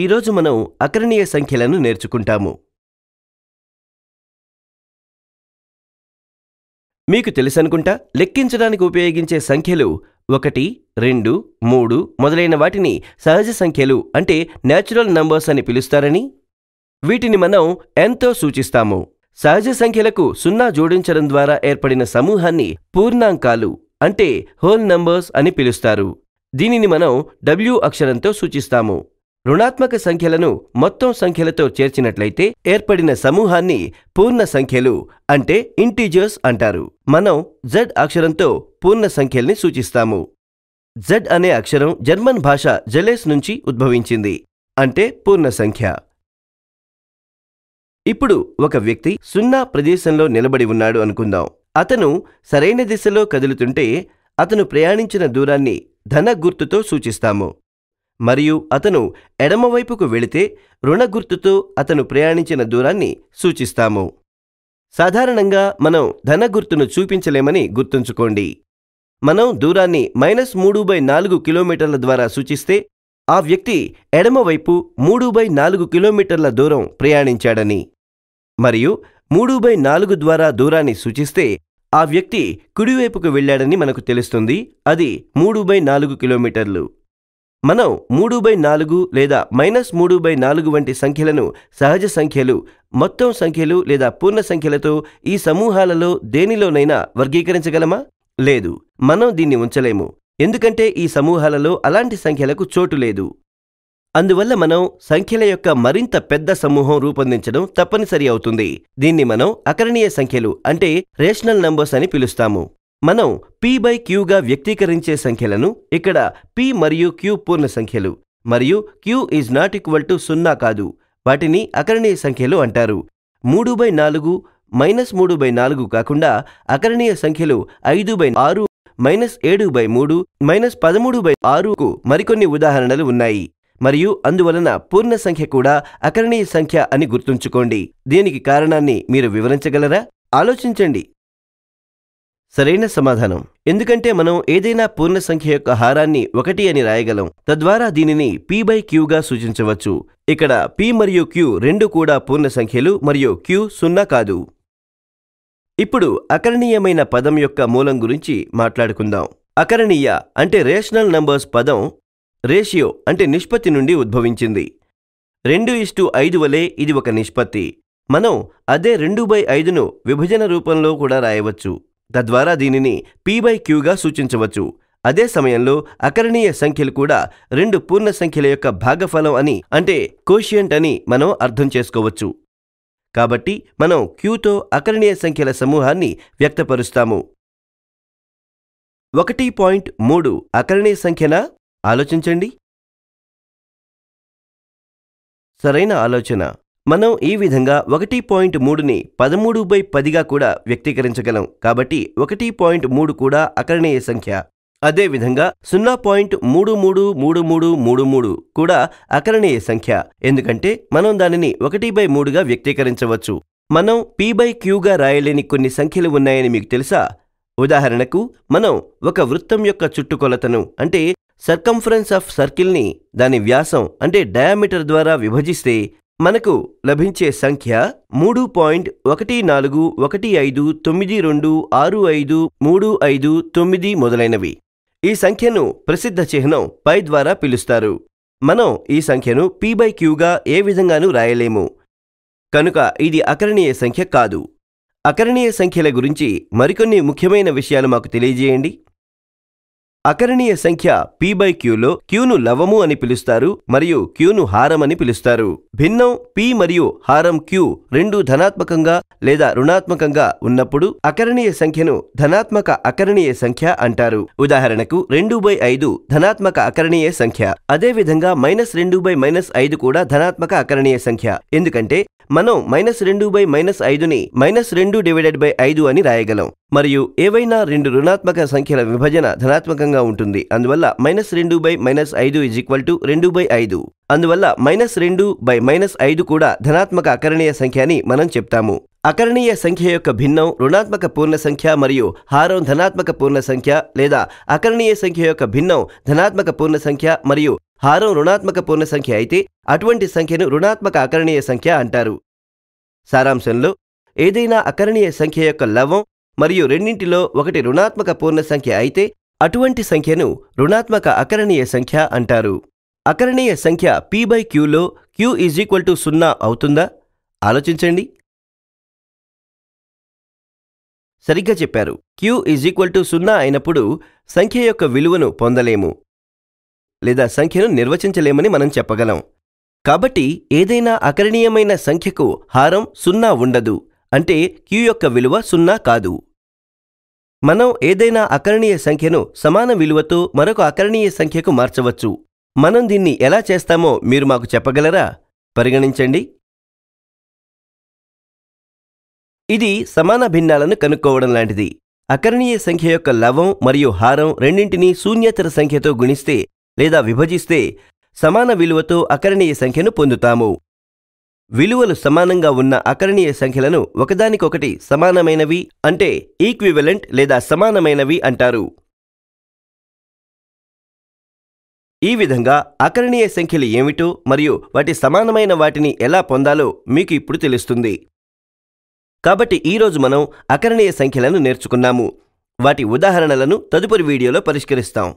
ఈరోజు మనం అకరణీయ సంఖ్యలను నేర్చుకుంటాము మీకు తెలుసనుకుంటా లెక్కించడానికి ఉపయోగించే సంఖ్యలు ఒకటి రెండు మూడు మొదలైన వాటిని సహజ సంఖ్యలు అంటే న్యాచురల్ నంబర్స్ అని పిలుస్తారని వీటిని మనం ఎంతో సూచిస్తాము సహజ సంఖ్యలకు సున్నా జోడించడం ద్వారా ఏర్పడిన సమూహాన్ని పూర్ణాంకాలు అంటే హోల్ నంబర్స్ అని పిలుస్తారు దీనిని మనం డబ్ల్యూ అక్షరంతో సూచిస్తాము రుణాత్మక సంఖ్యలను మొత్తం సంఖ్యలతో చేర్చినట్లయితే ఏర్పడిన సమూహాన్ని పూర్ణ సంఖ్యలు అంటే ఇంటీజర్స్ అంటారు మనం జడ్ అక్షరంతో పూర్ణ సంఖ్యల్ని సూచిస్తాము జడ్ అనే అక్షరం జర్మన్ భాష జలేస్ నుంచి ఉద్భవించింది అంటే పూర్ణ సంఖ్య ఇప్పుడు ఒక వ్యక్తి సున్నా ప్రదేశంలో నిలబడి ఉన్నాడు అనుకుందాం అతను సరైన దిశలో కదులుతుంటే అతను ప్రయాణించిన దూరాన్ని ధన గుర్తుతో సూచిస్తాము మరియు అతను ఎడమవైపుకు వెళితే రుణ గుర్తుతో అతను ప్రయాణించిన దూరాన్ని సూచిస్తాము సాధారణంగా మనం ధన గుర్తును చూపించలేమని గుర్తుంచుకోండి మనం దూరాన్ని మైనస్ మూడు బై నాలుగు కిలోమీటర్ల ద్వారా సూచిస్తే ఆ వ్యక్తి ఎడమవైపు మూడు బై నాలుగు కిలోమీటర్ల దూరం ప్రయాణించాడని మరియు మూడు బై నాలుగు ద్వారా దూరాన్ని సూచిస్తే ఆ వ్యక్తి కుడివైపుకు వెళ్లాడని మనకు తెలుస్తుంది అది మూడు బై నాలుగు కిలోమీటర్లు మనం మూడు బై నాలుగు లేదా మైనస్ మూడు బై నాలుగు వంటి సంఖ్యలను సహజ సంఖ్యలు మొత్తం సంఖ్యలు లేదా పూర్ణ సంఖ్యలతో ఈ సమూహాలలో దేనిలోనైనా వర్గీకరించగలమా లేదు మనం దీన్ని ఉంచలేము ఎందుకంటే ఈ సమూహాలలో అలాంటి సంఖ్యలకు చోటు లేదు అందువల్ల మనం సంఖ్యల యొక్క మరింత పెద్ద సమూహం రూపొందించడం తప్పనిసరి అవుతుంది దీన్ని మనం అకరణీయ సంఖ్యలు అంటే రేషనల్ నంబర్స్ అని పిలుస్తాము మనం పి బై క్యూగా వ్యక్తీకరించే సంఖ్యలను ఇక్కడ పి మరియు క్యూ పూర్ణ సంఖ్యలు మరియు Q is not equal to సున్నా కాదు వాటిని అకరణీయ సంఖ్యలు అంటారు మూడు బై నాలుగు మైనస్ మూడు బై నాలుగు కాకుండా అకరణీయ సంఖ్యలు ఐదు బై ఆరు మైనస్ ఏడు బై మూడు మైనస్ పదమూడు బై ఆరుకు మరికొన్ని ఉదాహరణలు ఉన్నాయి మరియు అందువలన పూర్ణ సంఖ్య కూడా అకరణీయ సంఖ్య అని గుర్తుంచుకోండి దీనికి కారణాన్ని మీరు వివరించగలరా ఆలోచించండి సరైన సమాధానం ఎందుకంటే మనం ఏదైనా పూర్ణ సంఖ్య యొక్క హారాన్ని ఒకటి అని రాయగలం తద్వారా దీనిని పి బై క్యూగా సూచించవచ్చు ఇక్కడ పి మరియు క్యూ రెండు కూడా పూర్ణ సంఖ్యలు మరియు క్యూ సున్నా కాదు ఇప్పుడు అకరణీయమైన పదం యొక్క మూలం గురించి మాట్లాడుకుందాం అకరణీయ అంటే రేషనల్ నంబర్స్ పదం రేషియో అంటే నిష్పత్తి నుండి ఉద్భవించింది రెండు ఇష్టు ఐదు వలె ఇది ఒక నిష్పత్తి మనం అదే రెండు బై ఐదును విభజన రూపంలో కూడా రాయవచ్చు తద్వారా దీనిని పీ బై క్యూగా సూచించవచ్చు అదే సమయంలో అకరణీయ సంఖ్యలు కూడా రెండు పూర్ణ సంఖ్యల యొక్క భాగఫలం అని అంటే కోషియంట్ అని మనం అర్థం చేసుకోవచ్చు కాబట్టి మనం క్యూతో అకరణీయ సంఖ్యల సమూహాన్ని వ్యక్తపరుస్తాము ఒకటి పాయింట్ మూడు అకరణీయ సంఖ్యనా ఆలోచించండి సరైన ఆలోచన మనం ఈ విధంగా ఒకటి పాయింట్ మూడుని పదమూడు బై పదిగా కూడా వ్యక్తీకరించగలం కాబట్టి ఒకటి పాయింట్ మూడు కూడా అకరణీయ సంఖ్య అదేవిధంగా సున్నా పాయింట్ మూడు మూడు మూడు మూడు మూడు మూడు కూడా అకరణీయ సంఖ్య ఎందుకంటే మనం దానిని ఒకటి బై మూడుగా వ్యక్తీకరించవచ్చు మనం పి బై క్యూగా రాయలేని కొన్ని సంఖ్యలు ఉన్నాయని మీకు తెలుసా ఉదాహరణకు మనం ఒక వృత్తం యొక్క చుట్టుకొలతను అంటే సర్కంఫరెన్స్ ఆఫ్ సర్కిల్ని దాని వ్యాసం అంటే డయామీటర్ ద్వారా విభజిస్తే మనకు లభించే సంఖ్య మూడు పాయింట్ ఒకటి నాలుగు ఒకటి ఐదు తొమ్మిది రెండు ఆరు ఐదు మూడు ఐదు తొమ్మిది మొదలైనవి ఈ సంఖ్యను ప్రసిద్ధ చిహ్నం పై ద్వారా పిలుస్తారు మనం ఈ సంఖ్యను పీ బై క్యూగా ఏ విధంగానూ రాయలేము కనుక ఇది అకరణీయ సంఖ్య కాదు అకరణీయ సంఖ్యల గురించి మరికొన్ని ముఖ్యమైన విషయాలు మాకు తెలియజేయండి అకరణీయ సంఖ్య పీ బై క్యూలో క్యూను లవము అని పిలుస్తారు మరియు క్యూను హారం అని పిలుస్తారు భిన్నం పీ మరియు హారం క్యూ రెండు ధనాత్మకంగా లేదా రుణాత్మకంగా ఉన్నప్పుడు అకరణీయ సంఖ్యను ధనాత్మక అకరణీయ సంఖ్య అంటారు ఉదాహరణకు రెండు బై ఐదు ధనాత్మక అకరణీయ సంఖ్య అదేవిధంగా మైనస్ రెండు బై మైనస్ ఐదు కూడా ధనాత్మక అకరణీయ సంఖ్య ఎందుకంటే మనం మైనస్ రెండు బై మైనస్ ఐదుని మైనస్ రెండు డివైడెడ్ బై ఐదు అని రాయగలం మరియు ఏవైనా రెండు రుణాత్మక సంఖ్యల విభజన ధనాత్మకంగా ఉంటుంది అందువల్ల మైనస్ రెండు బై మైనస్ ఐదు ఇజ్ ఈక్వల్ టు రెండు బై ఐదు అందువల్ల మైనస్ రెండు బై మైనస్ ఐదు కూడా ధనాత్మక అకరణీయ సంఖ్య అని మనం చెప్తాము అకరణీయ సంఖ్య యొక్క భిన్నం రుణాత్మక పూర్ణ సంఖ్య మరియు హారం ధనాత్మక పూర్ణ సంఖ్య లేదా అకరణీయ సంఖ్య యొక్క భిన్నం ధనాత్మక పూర్ణ సంఖ్య మరియు హారం రుణాత్మక పూర్ణ సంఖ్య అయితే అటువంటి సంఖ్యను రుణాత్మక అకరణీయ సంఖ్య అంటారు సారాంశంలో ఏదైనా అకరణీయ సంఖ్య యొక్క లవం మరియు రెండింటిలో ఒకటి రుణాత్మక పూర్ణ సంఖ్య అయితే అటువంటి సంఖ్యను రుణాత్మక అకరణీయ సంఖ్య అంటారు అకరణీయ సంఖ్య పి బై క్యూలో క్యూ ఈజ్ ఈక్వల్ టు సున్నా అవుతుందా ఆలోచించండి సరిగ్గా చెప్పారు క్యూ ఈజ్ ఈక్వల్ టు సున్నా అయినప్పుడు సంఖ్య యొక్క విలువను పొందలేము లేదా సంఖ్యను నిర్వచించలేమని మనం చెప్పగలం కాబట్టి ఏదైనా అకరణీయమైన సంఖ్యకు హారం సున్నా ఉండదు అంటే క్యూ యొక్క విలువ సున్నా కాదు మనం ఏదైనా అకరణీయ సంఖ్యను సమాన విలువతో మరొక అకరణీయ సంఖ్యకు మార్చవచ్చు మనం దీన్ని ఎలా చేస్తామో మీరు మాకు చెప్పగలరా పరిగణించండి ఇది సమాన భిన్నాలను కనుక్కోవడం లాంటిది అకరణీయ సంఖ్య యొక్క లవం మరియు హారం రెండింటినీ శూన్యతర సంఖ్యతో గుణిస్తే లేదా విభజిస్తే సమాన విలువతో అకరణీయ సంఖ్యను పొందుతాము విలువలు సమానంగా ఉన్న అకరణీయ సంఖ్యలను ఒకదానికొకటి సమానమైనవి అంటే ఈక్వివలెంట్ లేదా సమానమైనవి అంటారు ఈ విధంగా అకరణీయ సంఖ్యలు ఏమిటో మరియు వాటి సమానమైన వాటిని ఎలా పొందాలో మీకు ఇప్పుడు తెలుస్తుంది కాబట్టి ఈరోజు మనం అకరణీయ సంఖ్యలను నేర్చుకున్నాము వాటి ఉదాహరణలను తదుపరి వీడియోలో పరిష్కరిస్తాం